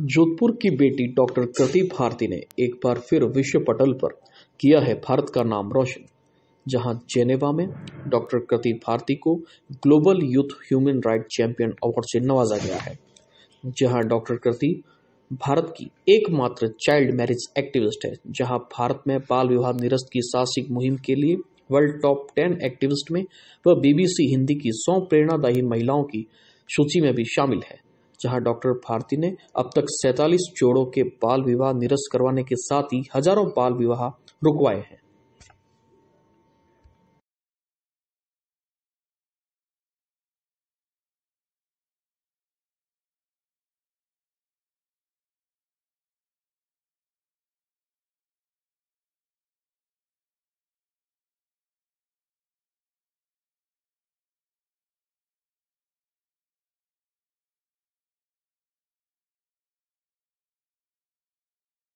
जोधपुर की बेटी डॉक्टर कृति भारती ने एक बार फिर विश्व पटल पर किया है भारत का नाम रोशन जहां जेनेवा में डॉक्टर कृति भारती को global youth human right champion award से नवाजा गया है जहां डॉक्टर कृति भारत की एकमात्र चाइल्ड मैरिज एक्टिविस्ट है जहां भारत में बाल विवाह निरस्त की साहसिक मुहिम के लिए वर्ल्ड टॉप टेन एक्टिविस्ट में वह बीबीसी हिंदी की सौ प्रेरणादायी महिलाओं की सूची में भी शामिल है जहां डॉक्टर भारती ने अब तक सैतालीस जोड़ों के बाल विवाह निरस्त करवाने के साथ ही हजारों बाल विवाह रुकवाए हैं